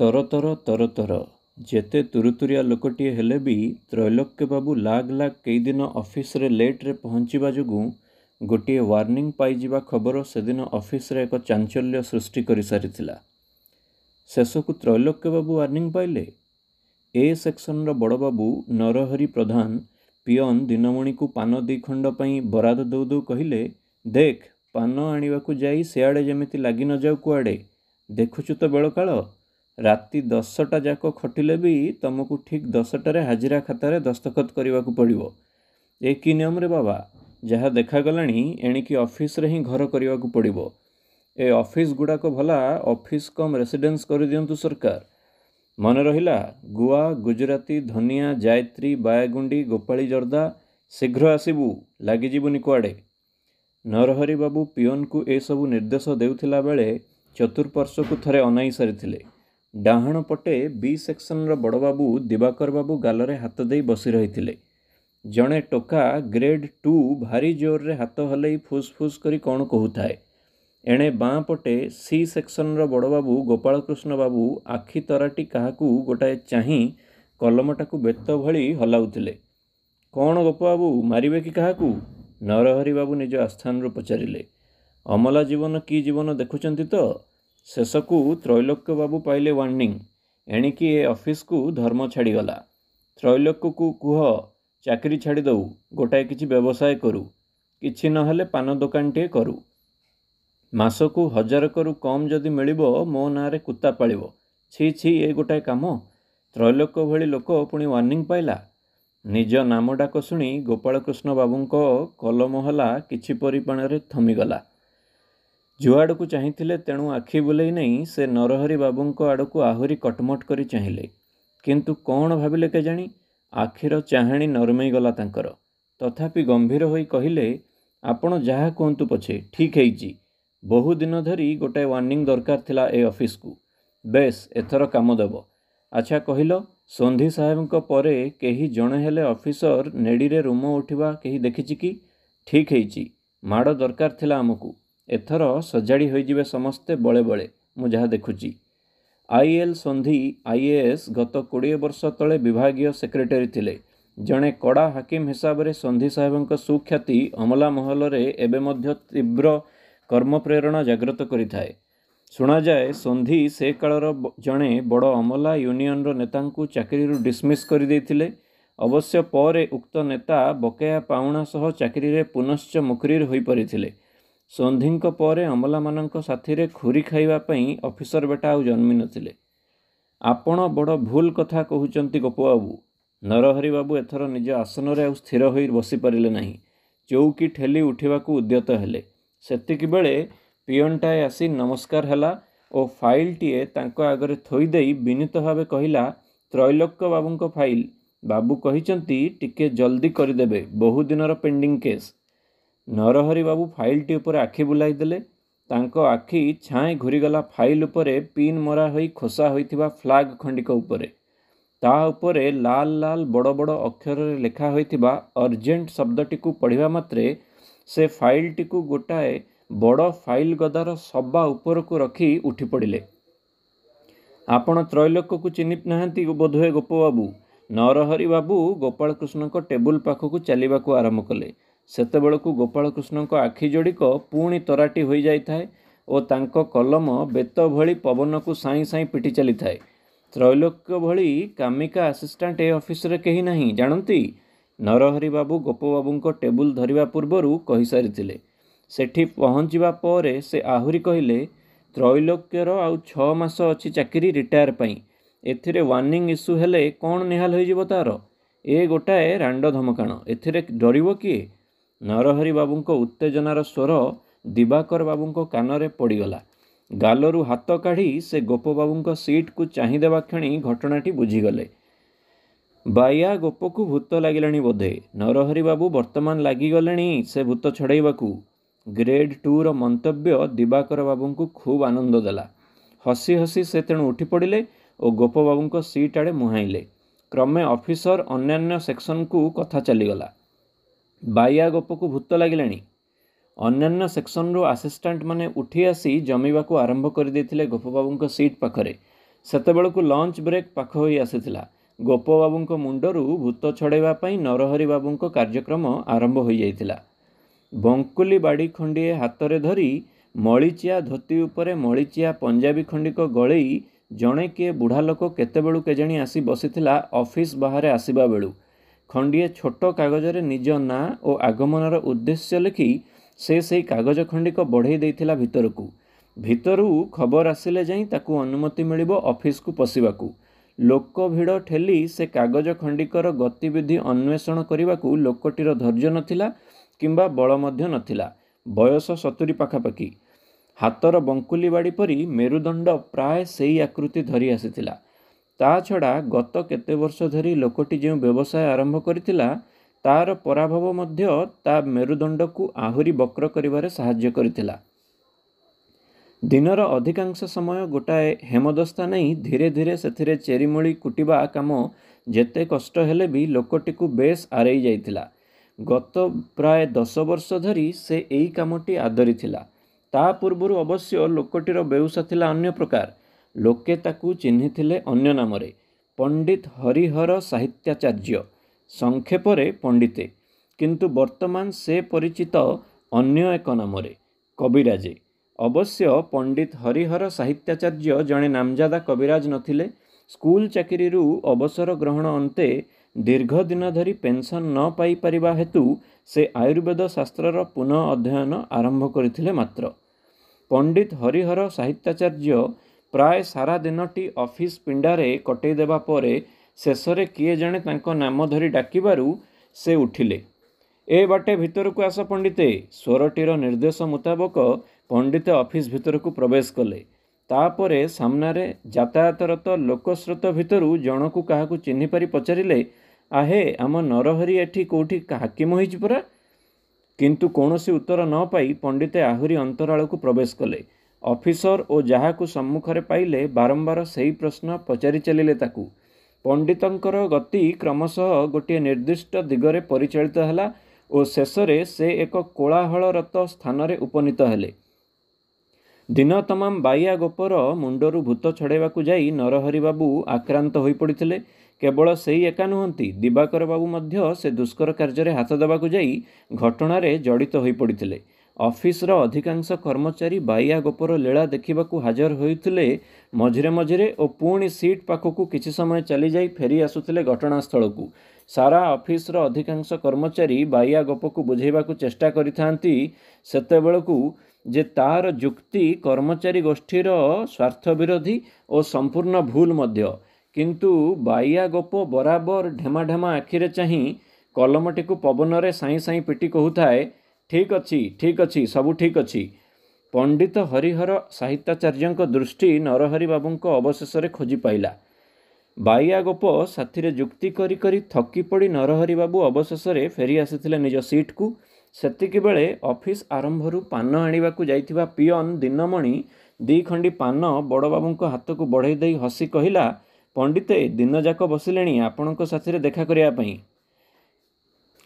ତରତର ତରତର ଯେତେ ତୁରୁତୁରିଆ ଲୋକଟିଏ ହେଲେ ବି ତ୍ରୈଲୋକ୍ୟ ବାବୁ ଲାଗ୍ ଲାଗ କେଇଦିନ ଅଫିସରେ ଲେଟ୍ରେ ପହଞ୍ଚିବା ଯୋଗୁଁ ଗୋଟିଏ ୱାର୍ଣ୍ଣିଂ ପାଇଯିବା ଖବର ସେଦିନ ଅଫିସ୍ରେ ଏକ ଚାଞ୍ଚଲ୍ୟ ସୃଷ୍ଟି କରିସାରିଥିଲା ଶେଷକୁ ତ୍ରୈଲୋକ୍ୟ ବାବୁ ୱାର୍ଣ୍ଣିଂ ପାଇଲେ ଏ ସେକ୍ସନ୍ର ବଡ଼ବାବୁ ନରହରି ପ୍ରଧାନ ପିଅନ ଦିନମଣିକୁ ପାନ ଦୁଇଖଣ୍ଡ ପାଇଁ ବରାଦ ଦେଉ ଦେଉ କହିଲେ ଦେଖ୍ ପାନ ଆଣିବାକୁ ଯାଇ ସିଆଡ଼େ ଯେମିତି ଲାଗି ନଯାଉ କୁଆଡ଼େ ଦେଖୁଛୁ ତ ବେଳକାଳ ରାତି ଦଶଟା ଯାକ ଖଟିଲେ ବି ତୁମକୁ ଠିକ୍ ଦଶଟାରେ ହାଜିରା ଖାତାରେ ଦସ୍ତଖତ କରିବାକୁ ପଡ଼ିବ ଏ କି ନିୟମରେ ବାବା ଯାହା ଦେଖାଗଲାଣି ଏଣିକି ଅଫିସରେ ହିଁ ଘର କରିବାକୁ ପଡ଼ିବ ଏ ଅଫିସ୍ ଗୁଡ଼ାକ ଭଲା ଅଫିସ୍ କମ୍ ରେସିଡେନ୍ସ କରିଦିଅନ୍ତୁ ସରକାର ମନେ ରହିଲା ଗୋଆ ଗୁଜୁରାତି ଧନିଆ ଜାୟତ୍ରୀ ବାୟାଗୁଣ୍ଡି ଗୋପାଳୀ ଜର୍ଦ୍ଦା ଶୀଘ୍ର ଆସିବୁ ଲାଗିଯିବୁନି କୁଆଡ଼େ ନରହରି ବାବୁ ପିଅନକୁ ଏସବୁ ନିର୍ଦ୍ଦେଶ ଦେଉଥିଲା ବେଳେ ଚତୁଃପାର୍ଶ୍ୱକୁ ଥରେ ଅନାଇ ସାରିଥିଲେ ଡାହାଣ ପଟେ ବି ସେକ୍ସନର ବଡ଼ବାବୁ ଦିବାକର ବାବୁ ଗାଲରେ ହାତ ଦେଇ ବସି ରହିଥିଲେ ଜଣେ ଟୋକା ଗ୍ରେଡ୍ ଟୁ ଭାରି ଜୋରରେ ହାତ ହଲେଇ ଫୁସ୍ ଫୁସ୍ କରି କ'ଣ କହୁଥାଏ ଏଣେ ବାଁ ପଟେ ସି ସେକ୍ସନର ବଡ଼ବାବୁ ଗୋପାଳକୃଷ୍ଣ ବାବୁ ଆଖି ତରାଟି କାହାକୁ ଗୋଟାଏ ଚାହିଁ କଲମଟାକୁ ବେତ ଭଳି ହଲାଉଥିଲେ କ'ଣ ଗୋପବାବୁ ମାରିବେ କି କାହାକୁ ନରହରି ବାବୁ ନିଜ ଆସ୍ଥାନରୁ ପଚାରିଲେ ଅମଲା ଜୀବନ କି ଜୀବନ ଦେଖୁଛନ୍ତି ତ ଶେଷକୁ ତ୍ରୈଲୋକ୍ୟ ବାବୁ ପାଇଲେ ୱାର୍ଣ୍ଣିଂ ଏଣିକି ଏ ଅଫିସ୍କୁ ଧର୍ମ ଛାଡ଼ିଗଲା ତ୍ରୈଲୋକକୁ କୁହ ଚାକିରି ଛାଡ଼ିଦେଉ ଗୋଟାଏ କିଛି ବ୍ୟବସାୟ କରୁ କିଛି ନହେଲେ ପାନ ଦୋକାନଟିଏ କରୁ ମାସକୁ ହଜାର କରୁ କମ୍ ଯଦି ମିଳିବ ମୋ ନାଁରେ କୁତା ପାଳିବ ଛି ଛି ଏ ଗୋଟାଏ କାମ ତ୍ରୈଲୋକ ଭଳି ଲୋକ ପୁଣି ୱାର୍ଣ୍ଣିଂ ପାଇଲା ନିଜ ନାମଡାକ ଶୁଣି ଗୋପାଳକୃଷ୍ଣ ବାବୁଙ୍କ କଲମ ହେଲା କିଛି ପରିମାଣରେ ଥମିଗଲା ଯୁଆଡ଼କୁ ଚାହିଁଥିଲେ ତେଣୁ ଆଖି ବୁଲେଇ ନେଇ ସେ ନରହରି ବାବୁଙ୍କ ଆଡ଼କୁ ଆହୁରି କଟମଟ କରି ଚାହିଁଲେ କିନ୍ତୁ କ'ଣ ଭାବିଲେ କେଜାଣି ଆଖିର ଚାହାଣି ନରମେଇଗଲା ତାଙ୍କର ତଥାପି ଗମ୍ଭୀର ହୋଇ କହିଲେ ଆପଣ ଯାହା କୁହନ୍ତୁ ପଛେ ଠିକ୍ ହେଇଛି ବହୁଦିନ ଧରି ଗୋଟାଏ ୱାର୍ଣ୍ଣିଂ ଦରକାର ଥିଲା ଏ ଅଫିସ୍କୁ ବେଶ୍ ଏଥର କାମ ଦେବ ଆଚ୍ଛା କହିଲ ସନ୍ଧି ସାହେବଙ୍କ ପରେ କେହି ଜଣେ ହେଲେ ଅଫିସର ନେଡ଼ିରେ ରୁମ ଉଠିବା କେହି ଦେଖିଛି କି ଠିକ୍ ହେଇଛି ମାଡ଼ ଦରକାର ଥିଲା ଆମକୁ ଏଥର ସଜାଡ଼ି ହୋଇଯିବେ ସମସ୍ତେ ବଳେ ବଳେ ମୁଁ ଯାହା ଦେଖୁଛି ଆଇଏଲ୍ ସନ୍ଧି ଆଇଏଏସ୍ ଗତ କୋଡ଼ିଏ ବର୍ଷ ତଳେ ବିଭାଗୀୟ ସେକ୍ରେଟେରୀ ଥିଲେ ଜଣେ କଡ଼ା ହାକିମ ହିସାବରେ ସନ୍ଧି ସାହେବଙ୍କ ସୁଖ୍ୟାତି ଅମଲା ମହଲରେ ଏବେ ମଧ୍ୟ ତୀବ୍ର କର୍ମପ୍ରେରଣା ଜାଗ୍ରତ କରିଥାଏ ଶୁଣାଯାଏ ସନ୍ଧି ସେ କାଳର ଜଣେ ବଡ଼ ଅମଲା ୟୁନିଅନ୍ର ନେତାଙ୍କୁ ଚାକିରିରୁ ଡିସମିସ୍ କରିଦେଇଥିଲେ ଅବଶ୍ୟ ପରେ ଉକ୍ତ ନେତା ବକେୟା ପାଉଣା ସହ ଚାକିରିରେ ପୁନଶ୍ଚ ମୁକରିର ହୋଇପାରିଥିଲେ ସନ୍ଧିଙ୍କ ପରେ ଅମଲାମାନଙ୍କ ସାଥିରେ ଖୁରୀ ଖାଇବା ପାଇଁ ଅଫିସର ବେଟା ଆଉ ଜନ୍ମି ନଥିଲେ ଆପଣ ବଡ଼ ଭୁଲ କଥା କହୁଛନ୍ତି ଗୋପବାବୁ ବାବୁ ଏଥର ନିଜ ଆସନରେ ଆଉ ସ୍ଥିର ହୋଇ ବସିପାରିଲେ ନାହିଁ ଚଉକି ଠେଲି ଉଠିବାକୁ ଉଦ୍ୟତ ହେଲେ ସେତିକିବେଳେ ପିଅନ୍ଟାଏ ଆସି ନମସ୍କାର ହେଲା ଓ ଫାଇଲ୍ଟିଏ ତାଙ୍କ ଆଗରେ ଥୋଇଦେଇ ବିନୀତ ଭାବେ କହିଲା ତ୍ରୈଲୋକ ବାବୁଙ୍କ ଫାଇଲ୍ ବାବୁ କହିଛନ୍ତି ଟିକେ ଜଲ୍ଦି କରିଦେବେ ବହୁଦିନର ପେଣ୍ଡିଂ କେସ୍ ନରହରି ବାବୁ ଫାଇଲ୍ଟି ଉପରେ ଆଖି ବୁଲାଇ ଦେଲେ ତାଙ୍କ ଆଖି ଛାଏଁ ଘୁରିଗଲା ଫାଇଲ୍ ଉପରେ ପିନ୍ ମରା ହୋଇ ଖୋସା ହୋଇଥିବା ଫ୍ଲାଗ୍ ଖଣ୍ଡିକ ଉପରେ ତା ଉପରେ ଲାଲ ଲାଲ ବଡ଼ ବଡ଼ ଅକ୍ଷରରେ ଲେଖା ହୋଇଥିବା ଅର୍ଜେଣ୍ଟ ଶବ୍ଦଟିକୁ ପଢ଼ିବା ମାତ୍ରେ ସେ ଫାଇଲ୍ଟିକୁ ଗୋଟାଏ ବଡ଼ ଫାଇଲ୍ ଗଦାର ସବା ଉପରକୁ ରଖି ଉଠି ପଡ଼ିଲେ ଆପଣ ତ୍ରୈଲୋକକୁ ଚିହ୍ନି ନାହାନ୍ତି ବୋଧହୁଏ ଗୋପବାବୁ ନରହରି ବାବୁ ଗୋପାଳକୃଷ୍ଣଙ୍କ ଟେବୁଲ୍ ପାଖକୁ ଚାଲିବାକୁ ଆରମ୍ଭ କଲେ ସେତେବେଳକୁ ଗୋପାଳକୃଷ୍ଣଙ୍କ ଆଖି ଯୋଡ଼ିକ ପୁଣି ତରାଟି ହୋଇଯାଇଥାଏ ଓ ତାଙ୍କ କଲମ ବେତ ଭଳି ପବନକୁ ସାଇଁ ସାଇଁ ପିଟି ଚାଲିଥାଏ ତ୍ରୈଲୋକ୍ୟ ଭଳି କାମିକା ଆସିଷ୍ଟାଣ୍ଟ ଏ ଅଫିସରେ କେହି ନାହିଁ ଜାଣନ୍ତି ନରହରି ବାବୁ ଗୋପବାବୁଙ୍କ ଟେବୁଲ ଧରିବା ପୂର୍ବରୁ କହିସାରିଥିଲେ ସେଠି ପହଞ୍ଚିବା ପରେ ସେ ଆହୁରି କହିଲେ ତ୍ରୈଲୋକ୍ୟର ଆଉ ଛଅ ମାସ ଅଛି ଚାକିରି ରିଟାୟାର ପାଇଁ ଏଥିରେ ୱାର୍ଣ୍ଣିଂ ଇସ୍ୟୁ ହେଲେ କ'ଣ ନିହାଲ ହୋଇଯିବ ତା'ର ଏ ଗୋଟାଏ ରାଣ୍ଡ ଧମକାଣ ଏଥିରେ ଡରିବ କିଏ ନରହରି ବାବୁଙ୍କ ଉତ୍ତେଜନାର ସ୍ୱର ଦିବାକର ବାବୁଙ୍କ କାନରେ ପଡ଼ିଗଲା ଗାଲରୁ ହାତ କାଢ଼ି ସେ ଗୋପବାବୁଙ୍କ ସିଟ୍କୁ ଚାହିଁଦେବା କ୍ଷଣି ଘଟଣାଟି ବୁଝିଗଲେ ବାୟା ଗୋପକୁ ଭୂତ ଲାଗିଲାଣି ବୋଧେ ନରହରି ବାବୁ ବର୍ତ୍ତମାନ ଲାଗିଗଲେଣି ସେ ଭୂତ ଛଡ଼ାଇବାକୁ ଗ୍ରେଡ୍ ଟୁର ମନ୍ତବ୍ୟ ଦିବାକର ବାବୁଙ୍କୁ ଖୁବ୍ ଆନନ୍ଦ ଦେଲା ହସି ହସି ସେ ତେଣୁ ଉଠି ପଡ଼ିଲେ ଓ ଗୋପବାବୁଙ୍କ ସିଟ୍ ଆଡ଼େ ମୁହାଁଇଲେ କ୍ରମେ ଅଫିସର ଅନ୍ୟାନ୍ୟ ସେକ୍ସନ୍କୁ କଥା ଚାଲିଗଲା ବାୟା ଗୋପକୁ ଭୂତ ଲାଗିଲାଣି ଅନ୍ୟାନ୍ୟ ସେକ୍ସନରୁ ଆସିଷ୍ଟାଣ୍ଟମାନେ ଉଠି ଆସି ଜମିବାକୁ ଆରମ୍ଭ କରିଦେଇଥିଲେ ଗୋପବାବୁଙ୍କ ସିଟ୍ ପାଖରେ ସେତେବେଳକୁ ଲଞ୍ଚ ବ୍ରେକ୍ ପାଖ ହୋଇ ଆସିଥିଲା ଗୋପବାବୁଙ୍କ ମୁଣ୍ଡରୁ ଭୂତ ଛଡ଼ାଇବା ପାଇଁ ନରହରି ବାବୁଙ୍କ କାର୍ଯ୍ୟକ୍ରମ ଆରମ୍ଭ ହୋଇଯାଇଥିଲା ବଙ୍କୁଲି ବାଡ଼ି ଖଣ୍ଡିଏ ହାତରେ ଧରି ମଳିଚିଆ ଧୋତି ଉପରେ ମଳିଚିଆ ପଞ୍ଜାବୀ ଖଣ୍ଡିକ ଗଳେଇ ଜଣେ କିଏ ବୁଢ଼ା ଲୋକ କେତେବେଳୁ କେଜାଣି ଆସି ବସିଥିଲା ଅଫିସ୍ ବାହାରେ ଆସିବା ବେଳୁ ଖଣ୍ଡିଏ ଛୋଟ କାଗଜରେ ନିଜ ନାଁ ଓ ଆଗମନର ଉଦ୍ଦେଶ୍ୟ ଲେଖି ସେ ସେହି କାଗଜ ଖଣ୍ଡିକ ବଢ଼େଇ ଦେଇଥିଲା ଭିତରକୁ ଭିତରୁ ଖବର ଆସିଲେ ଯାଇ ତାକୁ ଅନୁମତି ମିଳିବ ଅଫିସ୍କୁ ପଶିବାକୁ ଲୋକ ଭିଡ଼ ଠେଲି ସେ କାଗଜ ଖଣ୍ଡିକର ଗତିବିଧି ଅନ୍ୱେଷଣ କରିବାକୁ ଲୋକଟିର ଧୈର୍ଯ୍ୟ ନଥିଲା କିମ୍ବା ବଳ ମଧ୍ୟ ନଥିଲା ବୟସ ସତୁରି ପାଖାପାଖି ହାତର ବଙ୍କୁଲି ବାଡ଼ି ପରି ମେରୁଦଣ୍ଡ ପ୍ରାୟ ସେହି ଆକୃତି ଧରି ଆସିଥିଲା ତା ଛଡ଼ା ଗତ କେତେ ବର୍ଷ ଧରି ଲୋକଟି ଯେଉଁ ବ୍ୟବସାୟ ଆରମ୍ଭ କରିଥିଲା ତା'ର ପରାଭବ ମଧ୍ୟ ତା ମେରୁଦଣ୍ଡକୁ ଆହୁରି ବକ୍ର କରିବାରେ ସାହାଯ୍ୟ କରିଥିଲା ଦିନର ଅଧିକାଂଶ ସମୟ ଗୋଟାଏ ହେମଦସ୍ତା ନେଇ ଧୀରେ ଧୀରେ ସେଥିରେ ଚେରିମୂଳି କୁଟିବା କାମ ଯେତେ କଷ୍ଟ ହେଲେ ବି ଲୋକଟିକୁ ବେଶ୍ ଆରେଇ ଯାଇଥିଲା ଗତ ପ୍ରାୟ ଦଶ ବର୍ଷ ଧରି ସେ ଏହି କାମଟି ଆଦରିଥିଲା ତା ପୂର୍ବରୁ ଅବଶ୍ୟ ଲୋକଟିର ବେଉସା ଥିଲା ଅନ୍ୟ ପ୍ରକାର ଲୋକେ ତାକୁ ଚିହ୍ନିଥିଲେ ଅନ୍ୟ ନାମରେ ପଣ୍ଡିତ ହରିହର ସାହିତ୍ୟାଚାର୍ଯ୍ୟ ସଂକ୍ଷେପରେ ପଣ୍ଡିତେ କିନ୍ତୁ ବର୍ତ୍ତମାନ ସେ ପରିଚିତ ଅନ୍ୟ ଏକ ନାମରେ କବିରାଜେ ଅବଶ୍ୟ ପଣ୍ଡିତ ହରିହର ସାହିତ୍ୟାଚାର୍ଯ୍ୟ ଜଣେ ନାମଜାଦା କବିରାଜ ନଥିଲେ ସ୍କୁଲ ଚାକିରିରୁ ଅବସର ଗ୍ରହଣ ଅନ୍ତେ ଦୀର୍ଘ ଦିନ ଧରି ପେନ୍ସନ୍ ନ ପାଇପାରିବା ହେତୁ ସେ ଆୟୁର୍ବେଦ ଶାସ୍ତ୍ରର ପୁନଃ ଅଧ୍ୟୟନ ଆରମ୍ଭ କରିଥିଲେ ମାତ୍ର ପଣ୍ଡିତ ହରିହର ସାହିତ୍ୟାଚାର୍ଯ୍ୟ ପ୍ରାୟ ସାରା ଦିନଟି ଅଫିସ୍ ପିଣ୍ଡାରେ କଟେଇ ଦେବା ପରେ ଶେଷରେ କିଏ ଜଣେ ତାଙ୍କ ନାମ ଧରି ଡାକିବାରୁ ସେ ଉଠିଲେ ଏ ବାଟେ ଭିତରକୁ ଆସ ପଣ୍ଡିତେ ସ୍ୱରଟିର ନିର୍ଦ୍ଦେଶ ମୁତାବକ ପଣ୍ଡିତ ଅଫିସ୍ ଭିତରକୁ ପ୍ରବେଶ କଲେ ତାପରେ ସାମ୍ନାରେ ଯାତାୟତରତ ଲୋକସ୍ରୋତ ଭିତରୁ ଜଣକୁ କାହାକୁ ଚିହ୍ନିପାରି ପଚାରିଲେ ଆହେ ଆମ ନରହରି ଏଠି କେଉଁଠି ହାକିମ ହୋଇଛି ପରା କିନ୍ତୁ କୌଣସି ଉତ୍ତର ନ ପାଇ ପଣ୍ଡିତେ ଆହୁରି ଅନ୍ତରାଳକୁ ପ୍ରବେଶ କଲେ ଅଫିସର ଓ ଯାହାକୁ ସମ୍ମୁଖରେ ପାଇଲେ ବାରମ୍ବାର ସେହି ପ୍ରଶ୍ନ ପଚାରି ଚାଲିଲେ ତାକୁ ପଣ୍ଡିତଙ୍କର ଗତି କ୍ରମଶଃ ଗୋଟିଏ ନିର୍ଦ୍ଦିଷ୍ଟ ଦିଗରେ ପରିଚାଳିତ ହେଲା ଓ ଶେଷରେ ସେ ଏକ କୋଳାହଳରତ ସ୍ଥାନରେ ଉପନୀତ ହେଲେ ଦିନ ତମାମ ବାୟା ଗୋପର ମୁଣ୍ଡରୁ ଭୂତ ଛଡ଼ାଇବାକୁ ଯାଇ ନରହରି ବାବୁ ଆକ୍ରାନ୍ତ ହୋଇପଡ଼ିଥିଲେ କେବଳ ସେଇ ଏକା ନୁହନ୍ତି ଦିବାକର ବାବୁ ମଧ୍ୟ ସେ ଦୁଷ୍କର କାର୍ଯ୍ୟରେ ହାତ ଦେବାକୁ ଯାଇ ଘଟଣାରେ ଜଡ଼ିତ ହୋଇପଡ଼ିଥିଲେ ଅଫିସ୍ର ଅଧିକାଂଶ କର୍ମଚାରୀ ବାୟା ଗୋପର ଲୀଳା ଦେଖିବାକୁ ହାଜର ହୋଇଥିଲେ ମଝିରେ ମଝିରେ ଓ ପୁଣି ସିଟ୍ ପାଖକୁ କିଛି ସମୟ ଚାଲିଯାଇ ଫେରି ଆସୁଥିଲେ ଘଟଣାସ୍ଥଳକୁ ସାରା ଅଫିସ୍ର ଅଧିକାଂଶ କର୍ମଚାରୀ ବାୟା ଗୋପକୁ ବୁଝାଇବାକୁ ଚେଷ୍ଟା କରିଥାନ୍ତି ସେତେବେଳକୁ ଯେ ତାର ଯୁକ୍ତି କର୍ମଚାରୀ ଗୋଷ୍ଠୀର ସ୍ୱାର୍ଥ ବିରୋଧୀ ଓ ସମ୍ପୂର୍ଣ୍ଣ ଭୁଲ ମଧ୍ୟ କିନ୍ତୁ ବାଇଆ ଗୋପ ବରାବର ଢେମାଢେମା ଆଖିରେ ଚାହିଁ କଲମଟିକୁ ପବନରେ ସାଇଁ ସାଇଁ ପିଟି କହୁଥାଏ ଠିକ୍ ଅଛି ଠିକ୍ ଅଛି ସବୁ ଠିକ୍ ଅଛି ପଣ୍ଡିତ ହରିହର ସାହିତ୍ୟାଚାର୍ଯ୍ୟଙ୍କ ଦୃଷ୍ଟି ନରହରି ବାବୁଙ୍କ ଅବଶେଷରେ ଖୋଜି ପାଇଲା ବାଇଆ ଗୋପ ସାଥିରେ ଯୁକ୍ତି କରି କରି ଥକି ପଡ଼ି ନରହରି ବାବୁ ଅବଶେଷରେ ଫେରି ଆସିଥିଲେ ନିଜ ସିଟ୍କୁ ସେତିକିବେଳେ ଅଫିସ୍ ଆରମ୍ଭରୁ ପାନ ଆଣିବାକୁ ଯାଇଥିବା ପିଅନ୍ ଦିନମଣି ଦୁଇ ଖଣ୍ଡି ପାନ ବଡ଼ବାବୁଙ୍କ ହାତକୁ ବଢ଼େଇ ଦେଇ ହସି କହିଲା ପଣ୍ଡିତେ ଦିନଯାକ ବସିଲେଣି ଆପଣଙ୍କ ସାଥିରେ ଦେଖା କରିବା ପାଇଁ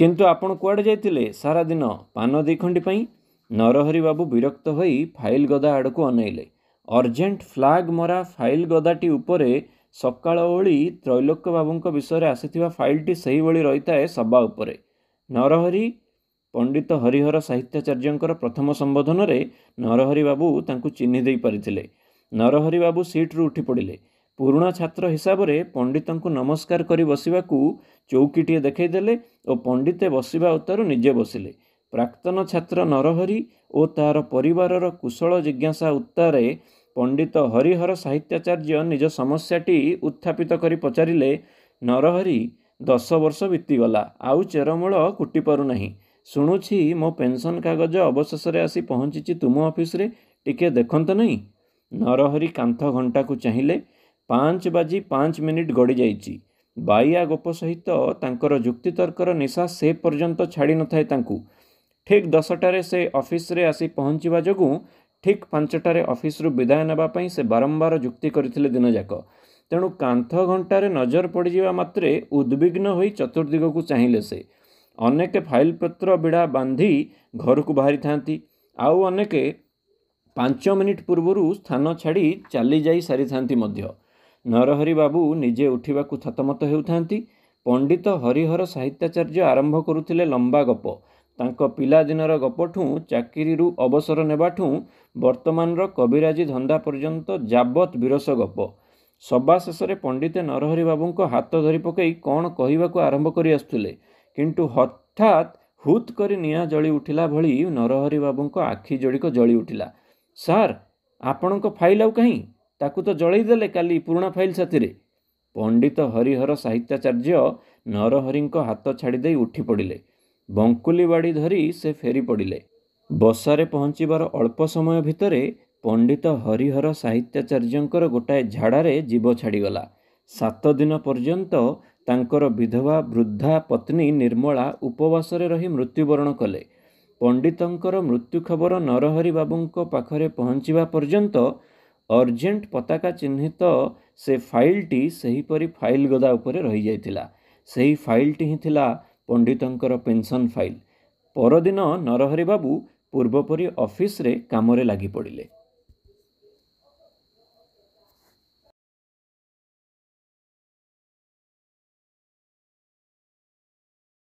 କିନ୍ତୁ ଆପଣ କୁଆଡ଼େ ଯାଇଥିଲେ ସାରା ଦିନ ପାନ ଦୁଇଖଣ୍ଡି ପାଇଁ ନରହରି ବାବୁ ବିରକ୍ତ ହୋଇ ଫାଇଲ୍ ଗଦା ଆଡ଼କୁ ଅନେଇଲେ ଅର୍ଜେଣ୍ଟ ଫ୍ଲାଗ୍ ମରା ଫାଇଲ୍ ଗଦାଟି ଉପରେ ସକାଳ ଓଳି ତ୍ରୈଲୋକ ବାବୁଙ୍କ ବିଷୟରେ ଆସିଥିବା ଫାଇଲ୍ଟି ସେହିଭଳି ରହିଥାଏ ସବା ଉପରେ ନରହରି ପଣ୍ଡିତ ହରିହର ସାହିତ୍ୟାଚାର୍ଯ୍ୟଙ୍କର ପ୍ରଥମ ସମ୍ବୋଧନରେ ନରହରି ବାବୁ ତାଙ୍କୁ ଚିହ୍ନି ଦେଇପାରିଥିଲେ ନରହରି ବାବୁ ସିଟ୍ରୁ ଉଠି ପଡ଼ିଲେ ପୁରୁଣା ଛାତ୍ର ହିସାବରେ ପଣ୍ଡିତଙ୍କୁ ନମସ୍କାର କରି ବସିବାକୁ ଚୌକିଟିଏ ଦେଖାଇଦେଲେ ଓ ପଣ୍ଡିତେ ବସିବା ଉତ୍ତାରୁ ନିଜେ ବସିଲେ ପ୍ରାକ୍ତନ ଛାତ୍ର ନରହରି ଓ ତାର ପରିବାରର କୁଶଳ ଜିଜ୍ଞାସା ଉତ୍ତାରେ ପଣ୍ଡିତ ହରିହର ସାହିତ୍ୟାଚାର୍ଯ୍ୟ ନିଜ ସମସ୍ୟାଟି ଉତ୍ଥାପିତ କରି ପଚାରିଲେ ନରହରି ଦଶ ବର୍ଷ ବିତିଗଲା ଆଉ ଚେରମୂଳ କୁଟି ପାରୁନାହିଁ ଶୁଣୁଛି ମୋ ପେନ୍ସନ୍ କାଗଜ ଅବଶେଷରେ ଆସି ପହଞ୍ଚିଛି ତୁମ ଅଫିସରେ ଟିକିଏ ଦେଖନ୍ତୁ ନାହିଁ ନରହରି କାନ୍ଥ ଘଣ୍ଟାକୁ ଚାହିଁଲେ ପାଞ୍ଚ ବାଜି ପାଞ୍ଚ ମିନିଟ୍ ଗଡ଼ିଯାଇଛି ବାଇଆ ଗୋପ ସହିତ ତାଙ୍କର ଯୁକ୍ତିତର୍କର ନିଶା ସେ ପର୍ଯ୍ୟନ୍ତ ଛାଡ଼ି ନଥାଏ ତାଙ୍କୁ ଠିକ୍ ଦଶଟାରେ ସେ ଅଫିସରେ ଆସି ପହଞ୍ଚିବା ଯୋଗୁଁ ଠିକ୍ ପାଞ୍ଚଟାରେ ଅଫିସରୁ ବିଦାୟ ନେବା ପାଇଁ ସେ ବାରମ୍ବାର ଯୁକ୍ତି କରିଥିଲେ ଦିନଯାକ ତେଣୁ କାନ୍ଥ ଘଣ୍ଟାରେ ନଜର ପଡ଼ିଯିବା ମାତ୍ରେ ଉଦ୍ବିଗ୍ନ ହୋଇ ଚତୁର୍ଦ୍ଦିଗକୁ ଚାହିଁଲେ ସେ ଅନେକ ଫାଇଲପତ୍ର ବିଡ଼ା ବାନ୍ଧି ଘରକୁ ବାହାରିଥାନ୍ତି ଆଉ ଅନେକ ପାଞ୍ଚ ମିନିଟ୍ ପୂର୍ବରୁ ସ୍ଥାନ ଛାଡ଼ି ଚାଲିଯାଇ ସାରିଥାନ୍ତି ମଧ୍ୟ ନରହରି ବାବୁ ନିଜେ ଉଠିବାକୁ ଥତମତ ହେଉଥାନ୍ତି ପଣ୍ଡିତ ହରିହର ସାହିତ୍ୟାଚାର୍ଯ୍ୟ ଆରମ୍ଭ କରୁଥିଲେ ଲମ୍ବା ଗପ ତାଙ୍କ ପିଲାଦିନର ଗପଠୁ ଚାକିରିରୁ ଅବସର ନେବାଠୁ ବର୍ତ୍ତମାନର କବିରାଜି ଧନ୍ଦା ପର୍ଯ୍ୟନ୍ତ ଯାବତ୍ ବିରସ ଗପ ସଭା ଶେଷରେ ପଣ୍ଡିତେ ନରହରି ବାବୁଙ୍କ ହାତ ଧରି ପକାଇ କ'ଣ କହିବାକୁ ଆରମ୍ଭ କରି ଆସୁଥିଲେ କିନ୍ତୁ ହଠାତ୍ ହୁତ୍ କରି ନିଆଁ ଜଳି ଉଠିଲା ଭଳି ନରହରି ବାବୁଙ୍କ ଆଖି ଜଡ଼ିକ ଜଳି ଉଠିଲା ସାର୍ ଆପଣଙ୍କ ଫାଇଲ୍ ଆଉ କାହିଁ ତାକୁ ତ ଜଳେଇଦେଲେ କାଲି ପୁରୁଣା ଫାଇଲ୍ ସାଥିରେ ପଣ୍ଡିତ ହରିହର ସାହିତ୍ୟାଚାର୍ଯ୍ୟ ନରହରିଙ୍କ ହାତ ଛାଡ଼ିଦେଇ ଉଠି ପଡ଼ିଲେ ବଙ୍କୁଲି ବାଡ଼ି ଧରି ସେ ଫେରି ପଡ଼ିଲେ ବସାରେ ପହଞ୍ଚିବାର ଅଳ୍ପ ସମୟ ଭିତରେ ପଣ୍ଡିତ ହରିହର ସାହିତ୍ୟାଚାର୍ଯ୍ୟଙ୍କର ଗୋଟାଏ ଝାଡ଼ାରେ ଜୀବ ଛାଡ଼ିଗଲା ସାତ ଦିନ ପର୍ଯ୍ୟନ୍ତ ତାଙ୍କର ବିଧବା ବୃଦ୍ଧା ପତ୍ନୀ ନିର୍ମଳା ଉପବାସରେ ରହି ମୃତ୍ୟୁବରଣ କଲେ ପଣ୍ଡିତଙ୍କର ମୃତ୍ୟୁ ଖବର ନରହରି ବାବୁଙ୍କ ପାଖରେ ପହଞ୍ଚିବା ପର୍ଯ୍ୟନ୍ତ ଅର୍ଜେଣ୍ଟ ପତାକା ଚିହ୍ନିତ ସେ ଫାଇଲ୍ଟି ସେହିପରି ଫାଇଲ୍ ଗଦା ଉପରେ ରହିଯାଇଥିଲା ସେହି ଫାଇଲ୍ଟି ହିଁ ଥିଲା ପଣ୍ଡିତଙ୍କର ପେନ୍ସନ୍ ଫାଇଲ୍ ପରଦିନ ନରହରି ବାବୁ ପୂର୍ବପରି ଅଫିସ୍ରେ କାମରେ ଲାଗିପଡ଼ିଲେ